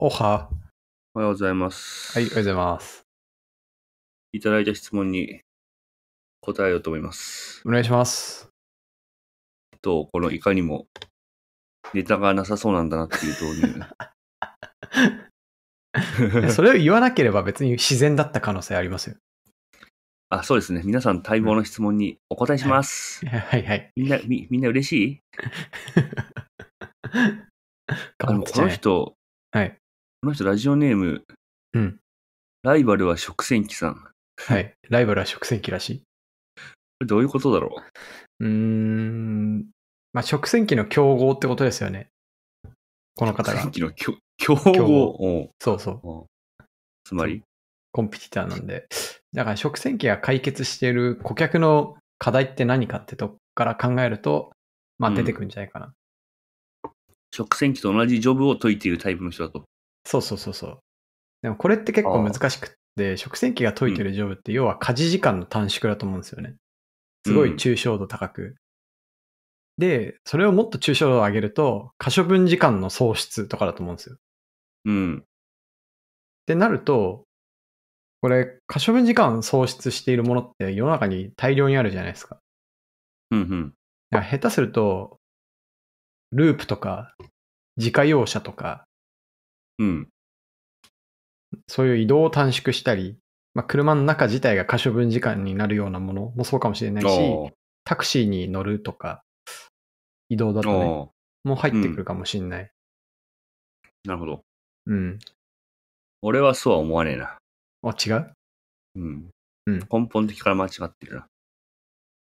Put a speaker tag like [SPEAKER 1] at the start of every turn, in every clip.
[SPEAKER 1] おは。おはようございます。はい、おはようございます。いただいた
[SPEAKER 2] 質問に答えようと思います。
[SPEAKER 1] お願いします。
[SPEAKER 2] と、このいかにもネタがなさそうなんだなっていう導入。そ
[SPEAKER 3] れを言わなければ別に自然だった可能性ありますよ。
[SPEAKER 2] あ、そうですね。皆さん待望の質問にお答えします。はい、はい、はい。みんな、み、みんな嬉しい あの、この人、はい。この人、ラジオネーム、うん。ライバルは食洗機さん。はい。
[SPEAKER 3] ライバルは食洗機らしい。これどういうことだろううーん。まあ、食洗機の競合ってことですよね。この方食洗機の競競合そうそう。うつまりコンピティターなんで。だから食洗機が解決している顧客の課題って何かってとこから考えると、まあ出てくるんじゃないかな。
[SPEAKER 2] 食洗機と同じジョブを解いているタイプの人だと。
[SPEAKER 3] そうそうそうそう。でもこれって結構難しくって、食洗機が解いてるジョブって要は家事時間の短縮だと思うんですよね。すごい抽象度高く。うん、で、それをもっと抽象度を上げると、可処分時間の喪失とかだと思うんですよ。うん。ってなると、これ、可処分時間喪失しているものって世の中に大量にあるじゃないですか。うんうん。下手する
[SPEAKER 1] と、ループとか、自家用車とか、
[SPEAKER 3] うん。そういう移動を短縮したり、まあ、車の中自体が可処分時間になるようなものもそうかもしれないし、タクシーに乗るとか、移動だとね、もう入ってくるかもしれない、うん。
[SPEAKER 1] なるほど。
[SPEAKER 2] うん。俺はそうは思わねえな。あ、違ううん。根本的から間違ってるな。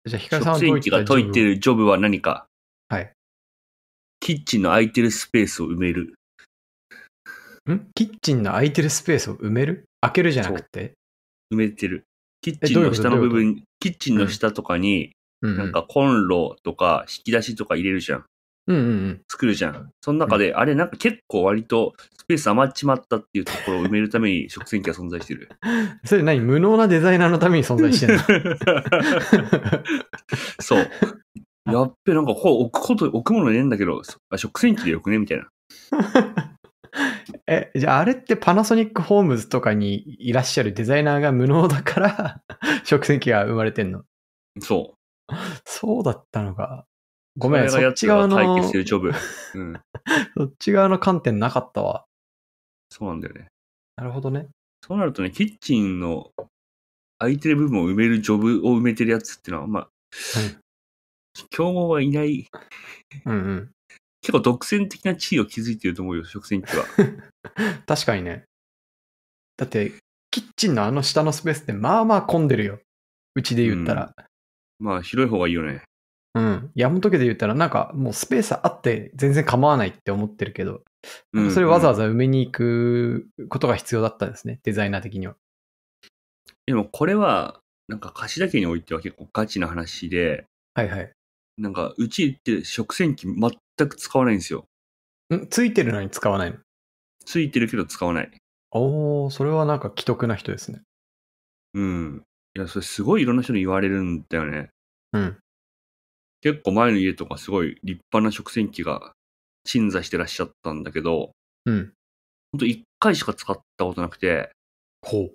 [SPEAKER 1] じゃあ、ヒカルさんは職員が解いて
[SPEAKER 2] るジョブは何かはい。キッチンの空いてるスペースを埋める。
[SPEAKER 3] んキッチンの空いてるスペースを埋める開けるじゃなくて埋めてる。キッチンの下の部
[SPEAKER 2] 分、キッチンの下とかに、なんかコンロとか引き出しとか入れるじゃん。うんうんうん、作るじゃん。その中で、うん、あれなんか結構割とスペース余っちまったっていうところを埋めるために食洗機は存在してる。
[SPEAKER 3] それ何無能なデザイナーのために存在してるの
[SPEAKER 2] そう。やっべ、なんかこ
[SPEAKER 3] う置くこと、置くものねえんだけど、食洗機でよくねみたいな。え、じゃああれってパナソニックホームズとかにいらっしゃるデザイナーが無能だから 食洗機が生まれてんのそう。そうだったのか。ごめん、そっち側の。うん、そっち側の観点なかったわ。そうなんだよね。なるほどね。そうなるとね、キッチンの空いてる
[SPEAKER 2] 部分を埋めるジョブを埋めてるやつっていうのは、まあ、はい、競合はいない。
[SPEAKER 3] うんうん。結構独占的な地位を築いてると思うよ、食洗機は。確かにね。だって、キッチンのあの下のスペースってまあまあ混んでるよ。うちで言ったら。うん、まあ、広い方がいいよね。うん。山本家で言ったら、なんかもうスペースあって全然構わないって思ってるけど、それわざわざ埋めに行くことが必要だったんですね、うんうん、デザイナー的には。でもこれは、
[SPEAKER 2] なんか貸しだけにおいては結構ガチな話で、はいはい。なんか、うちって食洗機全く使わないんですよ。んついてるのに使わないのついてるけど使わない。
[SPEAKER 3] おー、それはなんか既得な人ですね。
[SPEAKER 2] うん。いや、それすごいいろんな人に言われるんだよね。うん。結構前の家とかすごい立派な食洗機が鎮座してらっしゃったんだけど、
[SPEAKER 1] うん。ほん
[SPEAKER 2] と一回しか使ったことなくて。ほ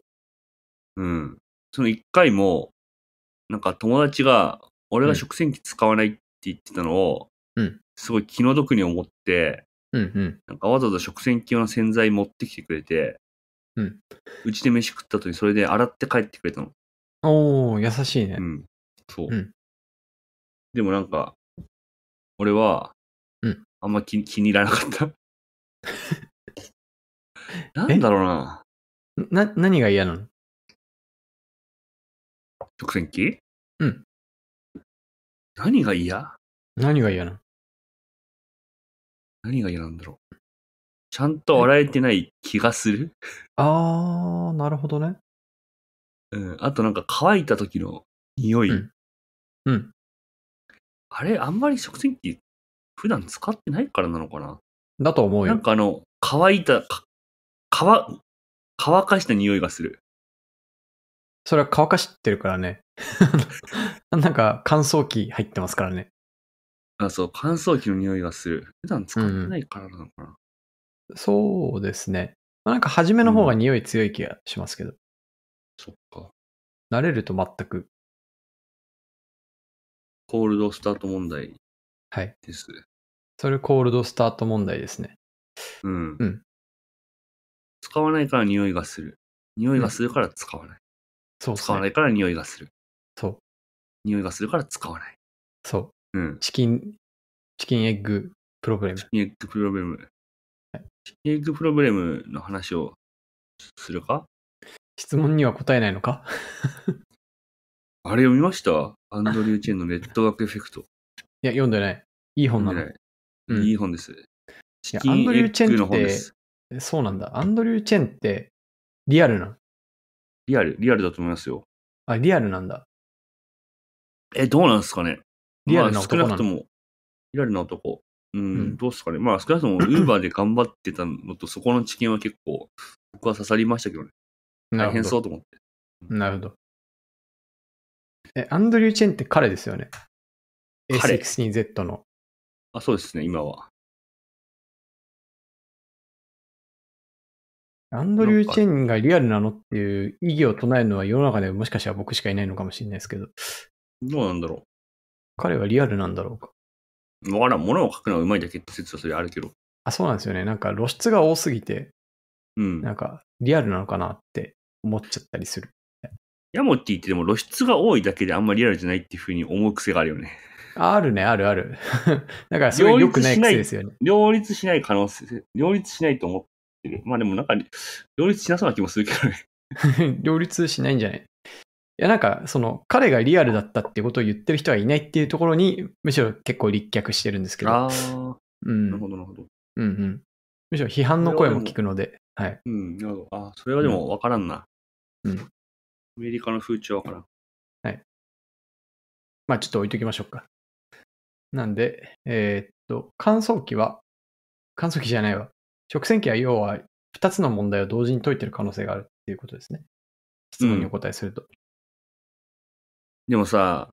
[SPEAKER 2] う。うん。その一回も、なんか友達が俺が食洗機使わないって言ってたのを、うん、すごい気の毒に思って、うんうん、なんかわざわざ食洗機用の洗剤持ってきてくれて、うん、うちで飯食った時それで洗って帰ってくれたの。
[SPEAKER 1] おー、優しいね。うん。そう。うん、でもなんか、俺は、うん、あんま気気に入らなかった。なんだろうな。な、何が嫌なの食洗機何が嫌何が嫌なの何が嫌なんだろう。ちゃんと洗えてない
[SPEAKER 2] 気がする。
[SPEAKER 1] あー、なるほどね。
[SPEAKER 2] うん。あとなんか乾いた時の匂い。うん。うん、あれ、あんまり食洗機普段使ってないからなのかなだと思うよ。なんかあの、乾いた、
[SPEAKER 1] 乾、乾かした匂いがする。それは乾かし
[SPEAKER 3] てるからね。なんか乾燥機入ってますからね。あ、そう、乾燥機の匂いがする。普段使ってないからなのかな。そうですね。なんか初めの方が匂い強い気がしますけど。そっか。慣れ
[SPEAKER 1] ると全く。コールドスタート問題は
[SPEAKER 3] い。です。それコールドスタート問題ですね。
[SPEAKER 1] うん。うん使わないから匂いがする。匂いがするから使わない。そうで使わないから匂いがする。そう。匂いがするから使わない。そう。うん。チキン、
[SPEAKER 2] チキンエッグプロブレム。チキンエッグプロブレム。はい、チキンエッグプロブレムの話をするか
[SPEAKER 3] 質問には答えないのか
[SPEAKER 2] あれ読みましたアンドリュー・チェンのネットワークエフェクト。いや、読んでない。いい本なの。いういい本です。チキンエッグの本です。
[SPEAKER 3] そうなんだ。アンドリュー・チェンって、
[SPEAKER 2] リアルなリアル、リアルだと思いますよ。あ、
[SPEAKER 1] リ
[SPEAKER 3] アルなんだ。
[SPEAKER 2] え、どうなんですかね。
[SPEAKER 1] リアルな男まあ、少なくとも、
[SPEAKER 2] リアルな男。うん、うん、どうですかね。まあ、少なくとも、ウーバーで頑張ってたのと、そこの知見は結構、僕は刺さりましたけどね。大変そうと思って。なるほど。
[SPEAKER 1] え、アンドリュー・チェンって彼ですよね。A16Z の。あ、そうですね、今は。
[SPEAKER 3] アンドリュー・チェンがリアルなのっていう意義を唱えるのは世の中でもしかしたら僕しかいないのかもしれないですけど、どうなんだろう。彼はリアルなんだろうか。う。わからん、物を書くのはうまいだけって説はそれあるけど。あ、そうなんですよね。なんか露出が多すぎて、うん。なんかリアルなのかなって思っちゃったりする。
[SPEAKER 2] ヤモティってでも露出が多いだけであんまりリアルじゃないっていうふうに思う癖があるよね。ああるね、あるある。だ からすごい良くない癖ですよね。両立しない可能性、両立しないと思ってる。まあで
[SPEAKER 3] もなんか、両立しなそうな気もするけどね。両立しないんじゃないやなんかその彼がリアルだったってことを言ってる人はいないっていうところにむしろ結構立脚してるんですけど。ああ、うん。なるほどなるほど。うんうん。むしろ批判の声も聞くので。
[SPEAKER 2] はい。うん、なるほど。あ
[SPEAKER 3] それはでも
[SPEAKER 1] 分
[SPEAKER 2] からんな。うん。アメリカの風潮分から
[SPEAKER 1] ん。はい。まあちょっと置いときましょうか。なんで、
[SPEAKER 3] えー、っと、乾燥機は、乾燥機じゃないわ。食洗機は要は2つの問題を同時に解いてる可能性があるっていうことですね。質問にお答えすると。
[SPEAKER 1] でもさ、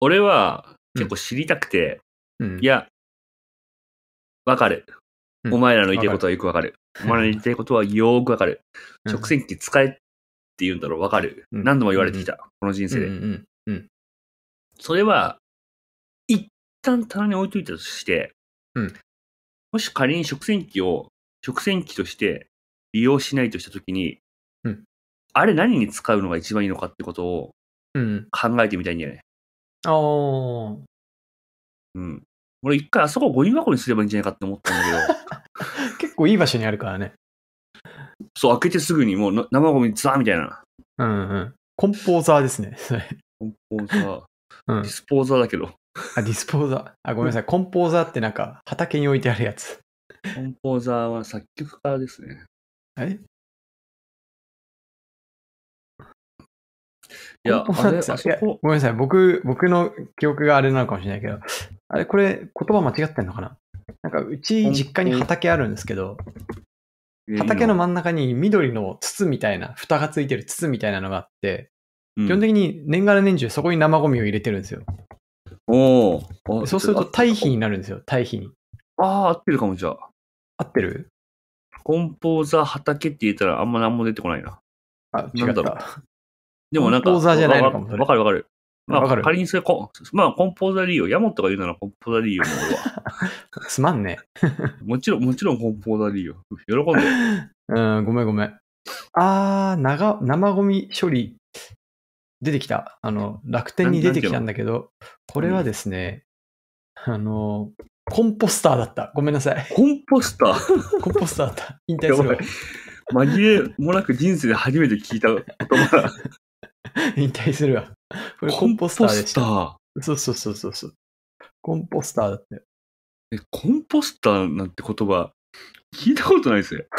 [SPEAKER 1] 俺は結構知りたくて、
[SPEAKER 2] うん、いや、わかる、お前らの言いたいことはよくわかる。お前らの言いたいことはよーくわかる。食洗機使えって言うんだろう、わかる、うん。何度も言われてきた、この人生で。それは、一旦棚に置いといたとして、もし仮に食洗機を食洗機として利用しないとしたときに、あれ何に使うのが一番いいのかってことをうん。考えてみたいんだよね。
[SPEAKER 1] ああ。
[SPEAKER 2] うん。俺一回あそこをゴミ箱にすればいいんじゃないかって思ったんだけど。結構いい場所にあるからね。そう、開けてすぐにもう生ゴミザーみたいな。うんうん。コンポーザ
[SPEAKER 3] ーですね、それ。コンポーザー。うん、ディスポーザーだけど。あ、ディスポーザー。あ、ごめんなさい。コンポーザーってなんか畑に置いてあるやつ。
[SPEAKER 2] コンポーザーは作曲家です
[SPEAKER 1] ね。えいや、あれ、あそ
[SPEAKER 3] こ。ごめんなさい。僕、僕の記憶があれなのかもしれないけど、あれ、これ、言葉間違ってんのかななんか、うち、実家に畑あるんですけど、畑の真ん中に緑の筒みたいな、蓋がついてる筒みたいなのがあって、基本的に年がら年中そこに生ゴミを入れてるんですよ。おお。そうすると堆肥になるんですよ、堆肥に。ああ、合ってるかも、じゃあ。合ってるコンポ
[SPEAKER 2] ーザー畑って言ったらあんま何も出てこないな。あ、違った。
[SPEAKER 1] でもなんか、コンポーザーじゃないのかも。わ
[SPEAKER 2] かるわかる。まあ、仮にそれコ、まあ、コンポーザーリーよ。ヤモトが言うならコンポーザーリ
[SPEAKER 3] ーよ、俺は。すまんね。もちろん、もちろんコンポーザーリーよ。喜んで。うん、ごめんごめん。あー、長、生ゴミ処理、出てきた。あの、楽天に出てきたんだけど、これはですね、うん、あの、コンポスターだった。ごめんなさい。コンポスターコンポスターだった。引退する
[SPEAKER 2] 紛れもなく人生で初めて聞いた言葉 引退するわ。これコンポスターでした。コンポスター。そうそうそうそう。コンポスターだ
[SPEAKER 3] って。え、コンポスターなんて言葉、聞いたことないですよ。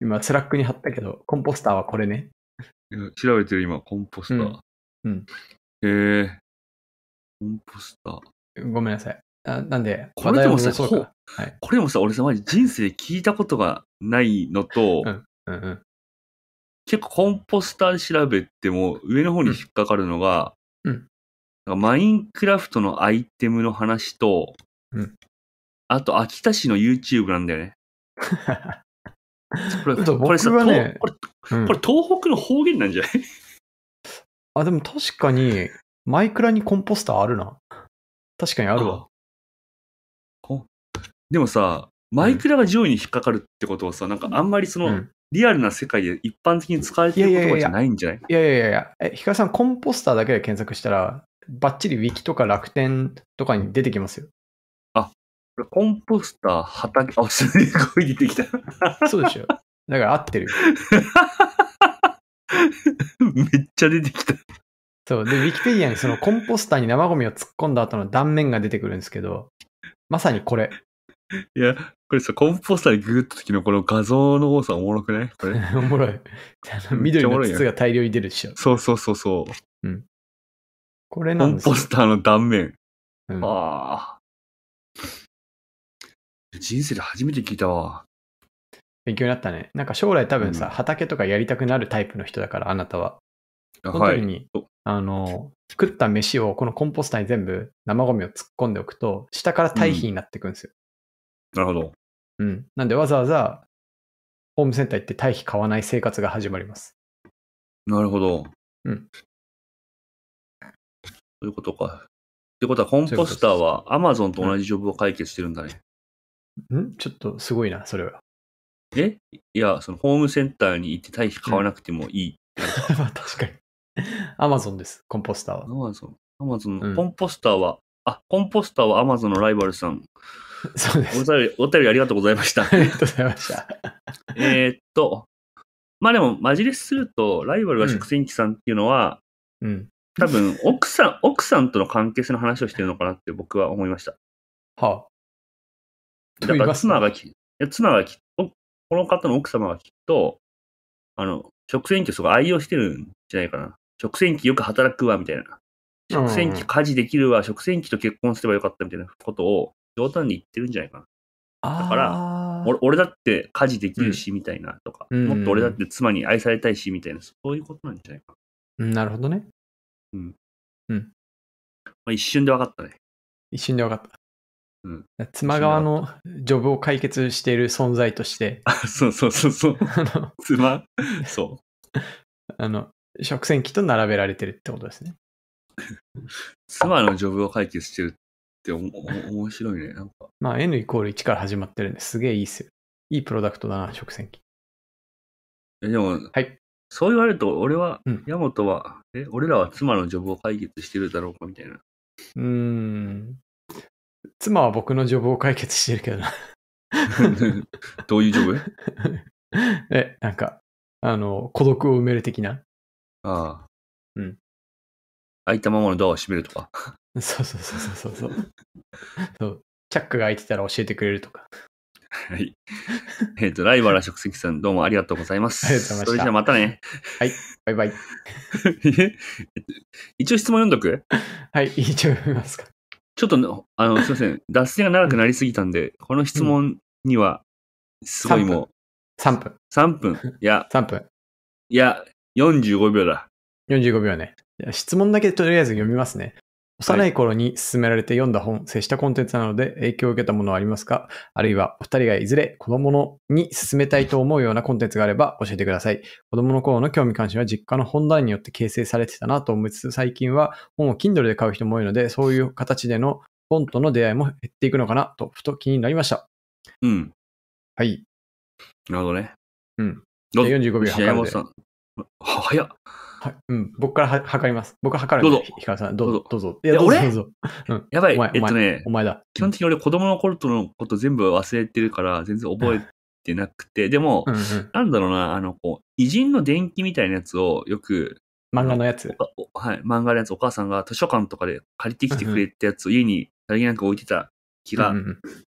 [SPEAKER 3] 今、スラックに貼ったけど、コンポスターはこれね。
[SPEAKER 2] 調べてる今、コンポスター。うん。うん、へえ。コン
[SPEAKER 3] ポスター。ごめんなさい。あなんで、これでもさ、は
[SPEAKER 2] い、これもさ、俺さ、人生聞いたことがないのと、うんうんうん、結構コンポスターで調べても上の方に引っかかるのが、うん。ん、マインクラフトのアイテムの話と、うん。あと、秋田市の YouTube なんだよね。
[SPEAKER 3] これ、これさ、ね、これ、これ東北の方言なんじゃない、あ、でも確かに、マイクラにコンポスターあるな。
[SPEAKER 2] 確かにあるわ。でもさ、マイクラが上位に引っかかるってことはさ、なんかあんまりその、うん、リアルな世界で
[SPEAKER 3] 一般的に使われてる言葉じゃないんじゃないいやいやいやいや、え、ヒカルさん、コンポスターだけで検索したら、ばっちりウィキとか楽天とかに出てきますよ。あ、コンポスター、畑、あ、すごい出てきた。そうでしょ。だから合ってる。めっちゃ出てきた。そう。で、ウィキペディアにそのコンポスターに生ゴミを突っ込んだ後の断面が出てくるんですけど、まさにこれ。いや、これさ、コン
[SPEAKER 2] ポスターでググった時のこの画像の多さおもろくないこれ。おもろい。
[SPEAKER 3] 緑の筒が
[SPEAKER 2] 大量に出るでしょ。そうそうそうそう。うん。
[SPEAKER 3] これなんですコンポ
[SPEAKER 2] スターの断面。
[SPEAKER 3] うん、ああ。人生で初めて聞いたわ。勉強になったね。なんか将来多分さ、うん、畑とかやりたくなるタイプの人だから、あなたは。その時に、あの、食った飯をこのコンポスターに全部生ゴミを突っ込んでおくと、下から堆肥になっていくんですよ。うん、なるほど。うん。なんでわざわざ、ホームセンター行って堆肥買わない生活が始まります。
[SPEAKER 1] なるほど。うん。そういうことか。ってこ
[SPEAKER 2] とは、コンポスターは Amazon と同じジョブを解決してるんだね。
[SPEAKER 3] うんちょっとすごいな、それは。
[SPEAKER 2] えいや、そのホームセンターに行って堆肥買わなくてもいい。うん、まあ確
[SPEAKER 3] かに。Amazon です、コンポスターは。Amazon。
[SPEAKER 2] Amazon の、うん、コンポスターは、あ、コンポスターはアマゾンのライバルさん。そうです。お便り、お便りありがとうございました。ありがとうございました。えっと、まあでも、マジレスすると、ライバルが食洗機さんっていうのは、うん。多分、奥さん、奥さんとの関係性の話をしてるのかなって僕は思いました。はあ。だから妻がき、妻がき、この方の奥様がきっと、あの、食洗機をすごい愛用してるんじゃないかな。食洗機よく働くわ、みたいな。食洗機家事できるわ、食洗機と結婚すればよかったみたいなことを冗談で言ってるんじゃないかな。だから、俺俺だって家事できるし、みたいなとか、うん、もっと俺だって妻に愛されたいし、みたいな、そういうことなんじゃないか
[SPEAKER 3] な。うん、なるほどね。うん。うん。
[SPEAKER 2] まあ、一瞬で分
[SPEAKER 1] か
[SPEAKER 3] ったね。一瞬で分かった。うん、妻側のジョブを解決している存在として。そうそうそうそう。妻 そう。あの、食洗機と並べられてるってことですね。
[SPEAKER 2] 妻のジョブを解決してるって面白いね。なんか。
[SPEAKER 3] まあ N イコール1から始まってるんですげえいいっすよ。いいプロダクトだな、食洗機。え、でも、はい。そう言われると、
[SPEAKER 2] 俺は、うん、ヤマトは、え、俺らは妻のジョブを解決してるだろうかみたいな。
[SPEAKER 3] うん。妻は僕のジョブを解決してるけどなどういうジョブ え、なんか、あの、孤独を埋める的な。
[SPEAKER 2] ああ。うん。開いたままのドアを閉めるとか。
[SPEAKER 3] そうそうそうそうそうそうチャックが開いてたら教えてくれるとか。
[SPEAKER 2] はい。えっ、ー、と、ライバル職席さん、どうもありがとうございます。ありがとうございました。それじゃあまたね。はい。バイバイ。一応質問読んどく
[SPEAKER 3] はい。一応読みますか。ちょっと、
[SPEAKER 2] あの、すいません。脱線が長くなりすぎたんで、この質問には、
[SPEAKER 3] すごいもう。3分。3分。いや。3分。いや、45秒だ。45秒ね。質問だけとりあえず読みますね。幼い頃に勧められて読んだ本、接したコンテンツなので影響を受けたものはありますかあるいはお二人がいずれ子供に勧めたいと思うようなコンテンツがあれば教えてください。子供の頃の興味関心は実家の本棚によって形成されてたなと思いつつ、最近は本を Kindle で買う人も多いので、そういう形での本との出会いも減っていくのかなと、ふと気になりました。うん。はい。なるほどね。うん。45秒計早っ。は、うん、僕からは測ります。僕は測る。どうぞ。ヒカさん、どうぞ。どうぞ。いや、どうぞ。どうぞ
[SPEAKER 2] うん、やばい、お前えっとね、お前だ。基本的に俺子供の頃とのこと全部忘れてるから、全然覚えてなくて、でも、うんうん、なんだろうな、あの、こう、偉人の伝記みたいなやつをよく、漫画のやつはい、漫画のやつ、お母さんが図書館とかで借りてきてくれたやつを家に、何気なく置いてた気が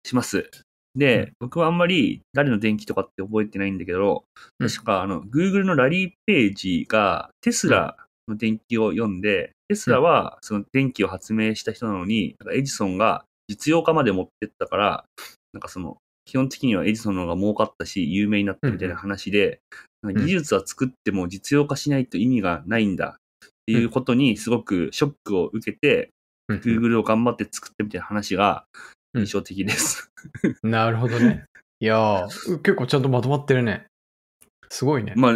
[SPEAKER 2] します。で、僕はあんまり誰の電気とかって覚えてないんだけど、うん確かあの、Google のラリーページがテスラの電気を読んで、テスラはその電気を発明した人なのに、なんかエジソンが実用化まで持ってったから、なんかその、基本的にはエジソンの方が儲かったし、有名になったみたいな話で、ん技術は作っても実用化しないと意味がないんだっていうことにすごくショックを受けて、うん Google を頑張って作ってみたいな話が、印象的です。
[SPEAKER 3] うん、なるほどね。いや結
[SPEAKER 2] 構ちゃんとまとまってるね。すごいね。まあ、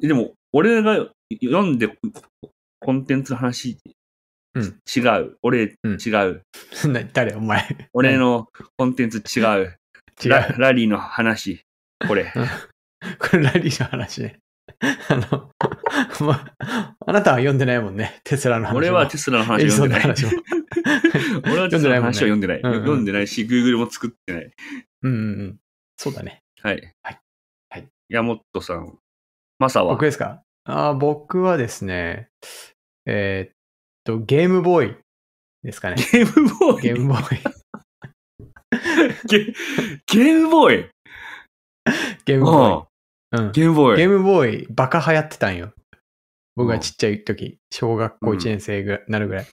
[SPEAKER 2] でも、俺が読んでコンテンツの話、うん、違う。俺、うん、違う。
[SPEAKER 3] 誰お前。
[SPEAKER 2] 俺のコンテンツ違う。違うラ。ラリーの話、これ。
[SPEAKER 3] これラリーの話ね。あの、まあ、あなたは読んでないもんね、テスラの話。俺はテスラの話読んでない。俺は読んでない話は読んでない。読んで
[SPEAKER 2] ないし、Google も作ってない。
[SPEAKER 3] うんうんうん。そうだね。はい。はい。はい。山本さん、マサは僕ですかあ僕はですね、えー、っと、ゲームボーイですかね。ゲームボーイゲームボーイゲ。ームボーイゲームボーイ。ゲームボーイ。ゲームボーイ、バカ流行ってたんよ。僕がちっちゃい時、小学校1年生ぐらい、なるぐらい。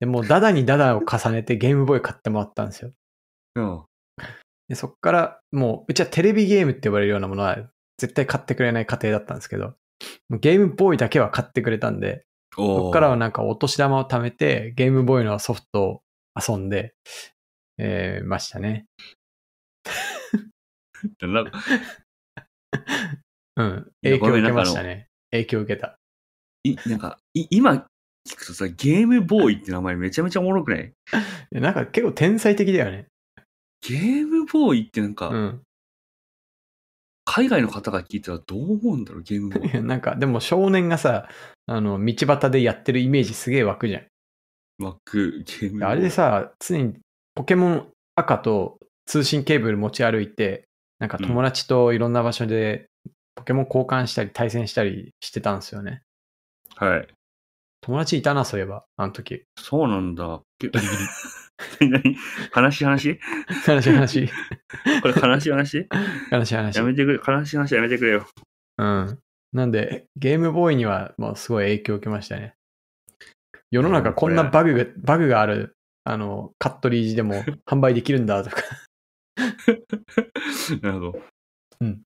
[SPEAKER 3] で、もうダダにダダを重ねてゲームボーイ買ってもらったんですよ。うん。で、そっから、もう、うちはテレビゲームって呼ばれるようなものは、絶対買ってくれない家庭だったんですけど、ゲームボーイだけは買ってくれたんで、こそっからはなんかお年玉を貯めて、ゲームボーイのソフトを遊んで、えーましたね。うん。影響を受けましたね。影響受けた。
[SPEAKER 2] いなんかい今、聞くとさ、ゲームボーイ って名前めちゃめちゃおもろくない
[SPEAKER 3] いなんか結構天才的だよね。ゲームボーイってなんか、うん。海外の方が聞いたらどう思うんだろう、ゲームボいやーイ。なんか、でも少年がさ、あの、道端でやってるイメージすげえ湧くじゃん。湧く、ゲームボーイ。あれでさ、常にポケモン赤と通信ケーブル持ち歩いて、なんか友達といろんな場所でポケモン交換したり対戦したりしてたんですよね。はい。友達いたな、そういえば、あの時。そうなんだ。ギリギ
[SPEAKER 2] リ。何話話話話。これ話話
[SPEAKER 3] 話話。やめ
[SPEAKER 2] てくれ、話話やめてくれよ。
[SPEAKER 3] うん。なんで、ゲームボーイには、もうすごい影響を受けましたね。世の中こんなバグが、バグがある、あの、カットリージでも 販売できるんだとかなるほ
[SPEAKER 2] ど。うん。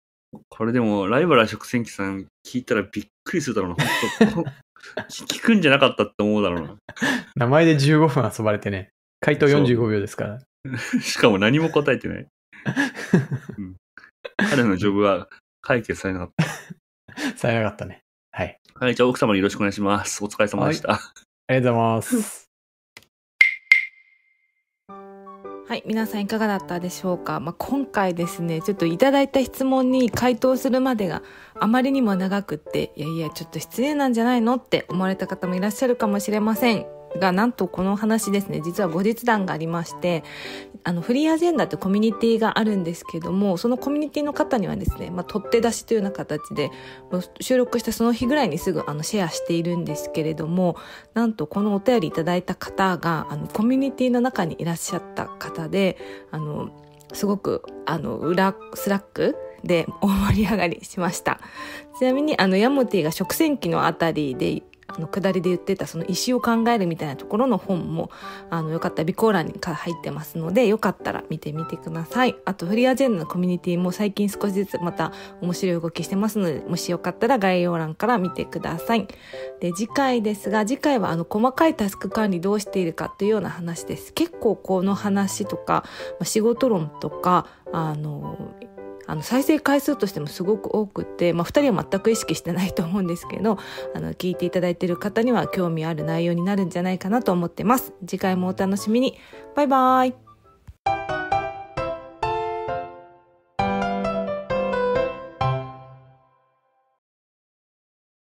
[SPEAKER 2] これでも、ライバル食洗機さん聞いたらびっくりするだろうな。
[SPEAKER 3] 聞くんじゃなかったって思うだろうな。名前で15分遊ばれてね。回答45秒ですから。しかも何も答えてない。
[SPEAKER 2] うん、彼のジョブは解決されなかっ
[SPEAKER 3] た。されなかったね。
[SPEAKER 2] はい。はい、じゃあ奥様によろしくお願いします。お疲れ様でした。はい、
[SPEAKER 3] ありがとうございます。
[SPEAKER 4] はい、皆さんいかがだったでしょうか。まあ、今回ですね、ちょっといただいた質問に回答するまでがあまりにも長くって、いやいや、ちょっと失礼なんじゃないのって思われた方もいらっしゃるかもしれません。が、なんとこの話ですね、実は後日談がありまして、あの、フリーアジェンダってコミュニティがあるんですけども、そのコミュニティの方にはですね、まあ、取っ手出しというような形で、収録したその日ぐらいにすぐあのシェアしているんですけれども、なんとこのお便りいただいた方が、あの、コミュニティの中にいらっしゃった方で、あの、すごく、あの、裏、スラックで大盛り上がりしました。ちなみに、あの、ヤモティが食洗機のあたりであの下りで言ってたその石を考えるみたいなところの本もあのよかったら備考欄に入ってますのでよかったら見てみてくださいあとフリーアジェンダのコミュニティも最近少しずつまた面白い動きしてますのでもしよかったら概要欄から見てくださいで次回ですが次回はあの細かいタスク管理どうしているかというような話です結構この話とか仕事論とかあのあの再生回数としてもすごく多くて、まあ、2人は全く意識してないと思うんですけどあの聞いていただいている方には興味ある内容になるんじゃないかなと思ってます次回もお楽しみにバイバイ